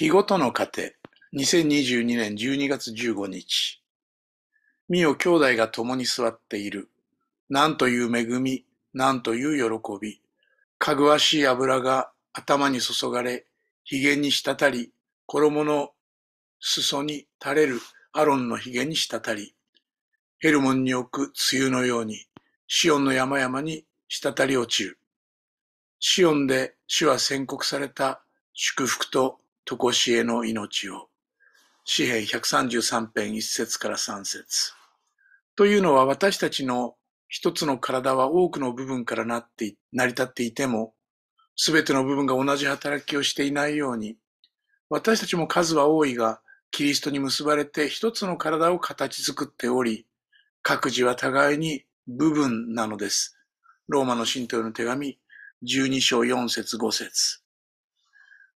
日ごとの糧、2022年12月15日。身を兄弟が共に座っている。なんという恵み、なんという喜び。かぐわしい油が頭に注がれ、髭に滴り、衣の裾に垂れるアロンの髭に滴り。ヘルモンに置く梅雨のように、シオンの山々に滴り落ちる。シオンで主は宣告された祝福ととこしえの命を。詩幣133編1節から3節というのは私たちの一つの体は多くの部分からなって成り立っていても、すべての部分が同じ働きをしていないように、私たちも数は多いが、キリストに結ばれて一つの体を形作っており、各自は互いに部分なのです。ローマの信徒への手紙、12章4節5節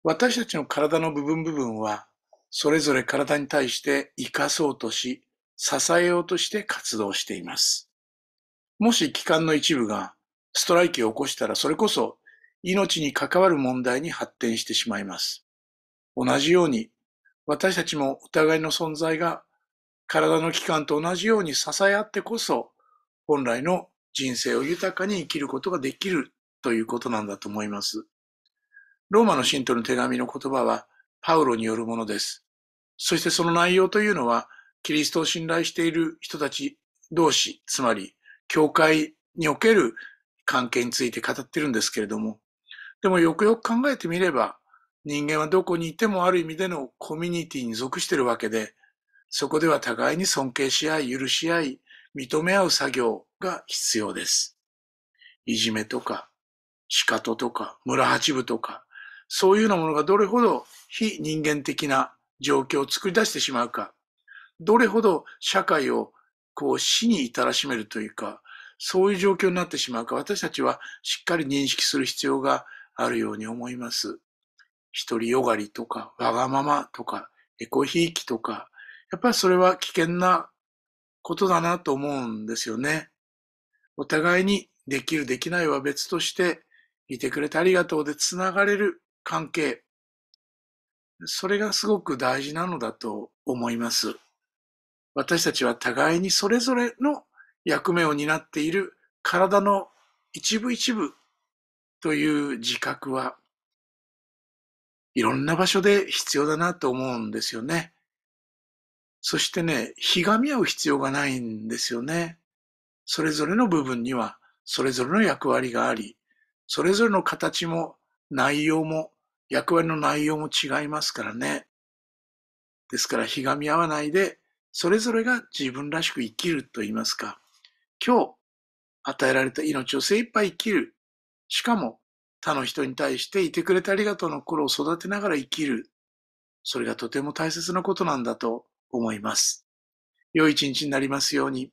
私たちの体の部分部分は、それぞれ体に対して生かそうとし、支えようとして活動しています。もし機関の一部がストライキを起こしたら、それこそ命に関わる問題に発展してしまいます。同じように、私たちもお互いの存在が体の器官と同じように支え合ってこそ、本来の人生を豊かに生きることができるということなんだと思います。ローマの信徒の手紙の言葉は、パウロによるものです。そしてその内容というのは、キリストを信頼している人たち同士、つまり、教会における関係について語ってるんですけれども、でもよくよく考えてみれば、人間はどこにいてもある意味でのコミュニティに属しているわけで、そこでは互いに尊敬し合い、許し合い、認め合う作業が必要です。いじめとか、仕方とか、村八部とか、そういうようなものがどれほど非人間的な状況を作り出してしまうか、どれほど社会をこう死に至らしめるというか、そういう状況になってしまうか、私たちはしっかり認識する必要があるように思います。独りよがりとか、わがままとか、エコひいきとか、やっぱりそれは危険なことだなと思うんですよね。お互いにできるできないは別として、いてくれてありがとうでつながれる。関係。それがすごく大事なのだと思います。私たちは互いにそれぞれの役目を担っている体の一部一部という自覚はいろんな場所で必要だなと思うんですよね。そしてね、ひがみ合う必要がないんですよね。それぞれの部分にはそれぞれの役割があり、それぞれの形も内容も、役割の内容も違いますからね。ですから、ひがみ合わないで、それぞれが自分らしく生きると言いますか、今日与えられた命を精一杯生きる。しかも、他の人に対していてくれてありがとうの心を育てながら生きる。それがとても大切なことなんだと思います。良い一日になりますように。